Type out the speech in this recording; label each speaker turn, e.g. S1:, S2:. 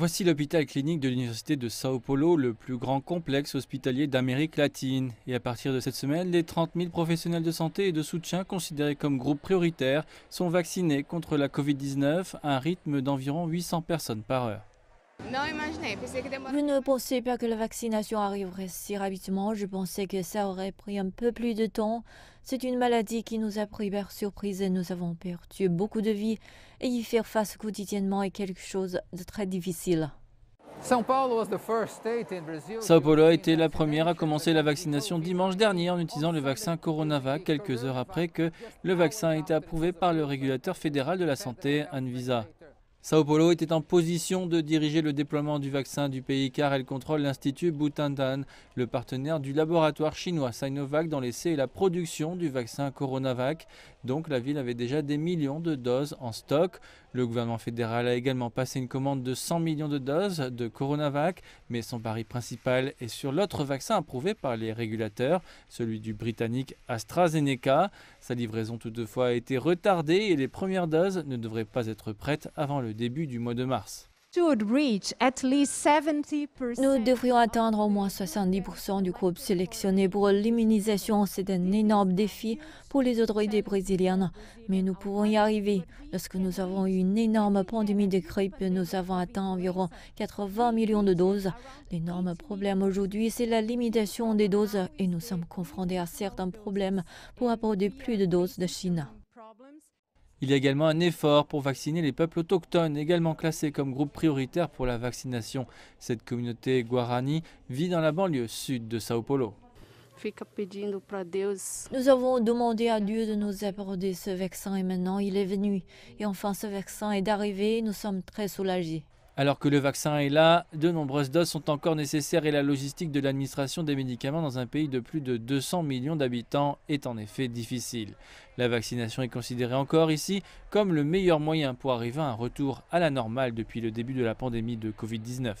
S1: Voici l'hôpital clinique de l'Université de Sao Paulo, le plus grand complexe hospitalier d'Amérique latine. Et à partir de cette semaine, les 30 000 professionnels de santé et de soutien considérés comme groupe prioritaires sont vaccinés contre la Covid-19 à un rythme d'environ 800 personnes par heure.
S2: Je ne pensais pas que la vaccination arriverait si rapidement. Je pensais que ça aurait pris un peu plus de temps. C'est une maladie qui nous a pris par surprise et nous avons perdu beaucoup de vies. Et y faire face quotidiennement est quelque chose de très difficile. Sao Paulo
S1: a été la première à commencer la vaccination dimanche dernier en utilisant le vaccin Coronavac, quelques heures après que le vaccin a été approuvé par le régulateur fédéral de la santé, Anvisa. Sao Paulo était en position de diriger le déploiement du vaccin du pays car elle contrôle l'Institut Butantan, le partenaire du laboratoire chinois Sinovac dans l'essai et la production du vaccin Coronavac. Donc la ville avait déjà des millions de doses en stock. Le gouvernement fédéral a également passé une commande de 100 millions de doses de Coronavac, mais son pari principal est sur l'autre vaccin approuvé par les régulateurs, celui du britannique AstraZeneca. Sa livraison toutefois a été retardée et les premières doses ne devraient pas être prêtes avant le début du mois de mars.
S2: Nous devrions atteindre au moins 70% du groupe sélectionné pour l'immunisation. C'est un énorme défi pour les autorités brésiliennes, mais nous pourrons y arriver. Lorsque nous avons eu une énorme pandémie de grippe, nous avons atteint environ 80 millions de doses. L'énorme problème aujourd'hui, c'est la limitation des doses et nous sommes confrontés à certains problèmes pour apporter plus de doses de Chine.
S1: Il y a également un effort pour vacciner les peuples autochtones, également classés comme groupe prioritaire pour la vaccination. Cette communauté guarani vit dans la banlieue sud de Sao Paulo.
S2: Nous avons demandé à Dieu de nous apporter ce vaccin et maintenant il est venu. Et enfin ce vaccin est arrivé, nous sommes très soulagés.
S1: Alors que le vaccin est là, de nombreuses doses sont encore nécessaires et la logistique de l'administration des médicaments dans un pays de plus de 200 millions d'habitants est en effet difficile. La vaccination est considérée encore ici comme le meilleur moyen pour arriver à un retour à la normale depuis le début de la pandémie de Covid-19.